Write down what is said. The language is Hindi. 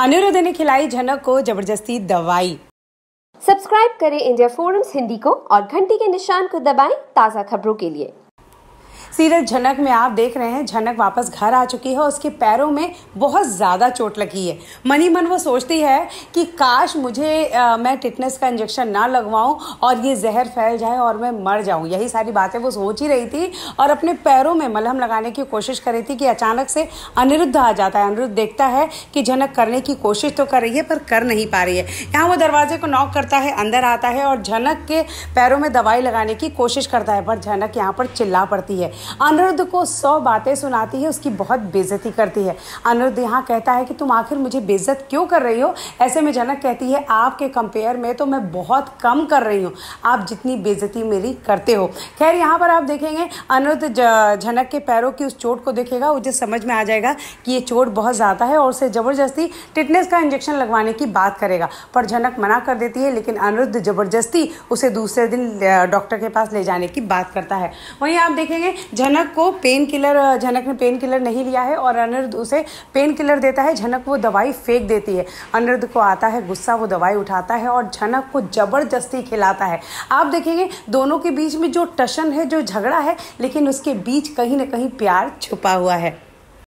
अनिरुद्ध ने खिलाई झनक को जबरदस्ती दवाई सब्सक्राइब करें इंडिया फोरम्स हिंदी को और घंटी के निशान को दबाएं ताज़ा खबरों के लिए सीरियल झनक में आप देख रहे हैं झनक वापस घर आ चुकी है उसके पैरों में बहुत ज़्यादा चोट लगी है मनी मन वो सोचती है कि काश मुझे आ, मैं टिटनेस का इंजेक्शन ना लगवाऊं और ये जहर फैल जाए और मैं मर जाऊं यही सारी बातें वो सोच ही रही थी और अपने पैरों में मलहम लगाने की कोशिश कर रही थी कि अचानक से अनिरुद्ध आ जाता है अनिरुद्ध देखता है कि झनक करने की कोशिश तो कर रही है पर कर नहीं पा रही है यहाँ वो दरवाजे को नॉक करता है अंदर आता है और झनक के पैरों में दवाई लगाने की कोशिश करता है पर झनक यहाँ पर चिल्ला पड़ती है अनिरुद्ध को सौ बातें सुनाती है उसकी बहुत बेजती करती है अनिरुद्ध यहाँ कहता है कि तुम आखिर मुझे बेजत क्यों कर रही हो ऐसे में जनक कहती है आपके कंपेयर में तो मैं बहुत कम कर रही हूँ आप जितनी बेजती मेरी करते हो खैर यहाँ पर आप देखेंगे अनिरुद्ध जनक के पैरों की उस चोट को देखेगा उसे समझ में आ जाएगा कि ये चोट बहुत ज़्यादा है और उसे ज़बरदस्ती टिटनेस का इंजेक्शन लगवाने की बात करेगा पर झनक मना कर देती है लेकिन अनिरुद्ध ज़बरदस्ती उसे दूसरे दिन डॉक्टर के पास ले जाने की बात करता है वहीं आप देखेंगे झनक को पेन किलर झनक ने पेन किलर नहीं लिया है और अनिरुद्ध उसे पेन किलर देता है झनक वो दवाई फेंक देती है अनिरुद्ध को आता है गुस्सा वो दवाई उठाता है और झनक को ज़बरदस्ती खिलाता है आप देखेंगे दोनों के बीच में जो टशन है जो झगड़ा है लेकिन उसके बीच कहीं ना कहीं प्यार छुपा हुआ है